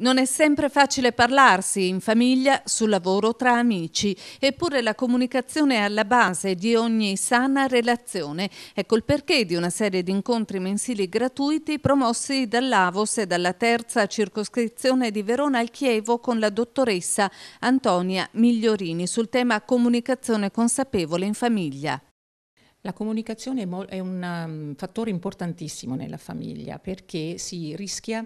Non è sempre facile parlarsi in famiglia, sul lavoro, tra amici, eppure la comunicazione è alla base di ogni sana relazione. Ecco il perché di una serie di incontri mensili gratuiti promossi dall'Avos e dalla terza circoscrizione di Verona al Chievo con la dottoressa Antonia Migliorini sul tema comunicazione consapevole in famiglia. La comunicazione è un um, fattore importantissimo nella famiglia perché si rischia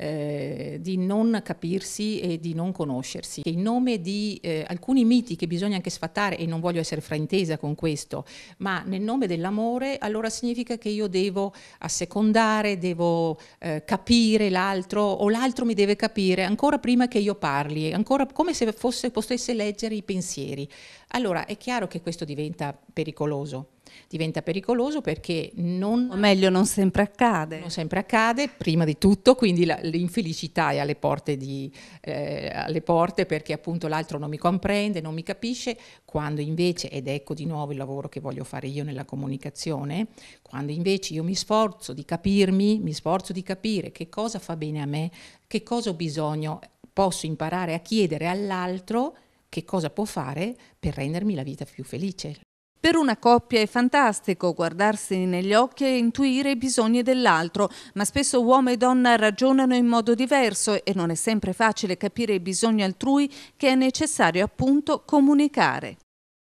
eh, di non capirsi e di non conoscersi. Che In nome di eh, alcuni miti che bisogna anche sfatare, e non voglio essere fraintesa con questo, ma nel nome dell'amore, allora significa che io devo assecondare, devo eh, capire l'altro o l'altro mi deve capire ancora prima che io parli, ancora come se fosse, potesse leggere i pensieri. Allora è chiaro che questo diventa pericoloso. Diventa pericoloso perché non... O meglio, non sempre accade. Non sempre accade, prima di tutto, quindi la, l'infelicità è alle porte, di, eh, alle porte perché appunto l'altro non mi comprende, non mi capisce, quando invece, ed ecco di nuovo il lavoro che voglio fare io nella comunicazione, quando invece io mi sforzo di capirmi, mi sforzo di capire che cosa fa bene a me, che cosa ho bisogno, posso imparare a chiedere all'altro che cosa può fare per rendermi la vita più felice. Per una coppia è fantastico guardarsi negli occhi e intuire i bisogni dell'altro, ma spesso uomo e donna ragionano in modo diverso e non è sempre facile capire i bisogni altrui che è necessario appunto comunicare.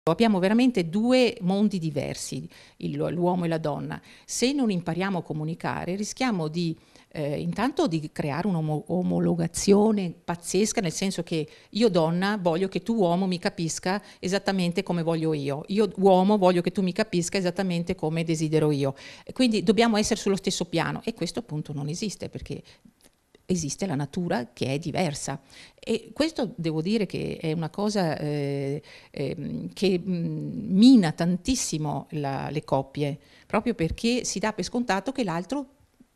Abbiamo veramente due mondi diversi, l'uomo e la donna. Se non impariamo a comunicare rischiamo di eh, intanto di creare un'omologazione pazzesca, nel senso che io donna voglio che tu uomo mi capisca esattamente come voglio io, io uomo voglio che tu mi capisca esattamente come desidero io. Quindi dobbiamo essere sullo stesso piano e questo appunto non esiste perché esiste la natura che è diversa. E questo devo dire che è una cosa eh, eh, che mm, mina tantissimo la, le coppie, proprio perché si dà per scontato che l'altro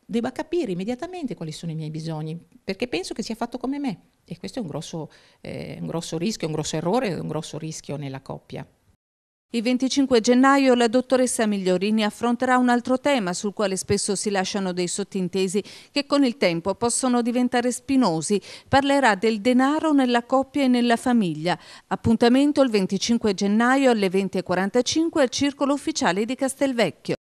debba capire immediatamente quali sono i miei bisogni, perché penso che sia fatto come me. E questo è un grosso, eh, un grosso rischio, un grosso errore, un grosso rischio nella coppia. Il 25 gennaio la dottoressa Migliorini affronterà un altro tema sul quale spesso si lasciano dei sottintesi che con il tempo possono diventare spinosi. Parlerà del denaro nella coppia e nella famiglia. Appuntamento il 25 gennaio alle 20.45 al Circolo Ufficiale di Castelvecchio.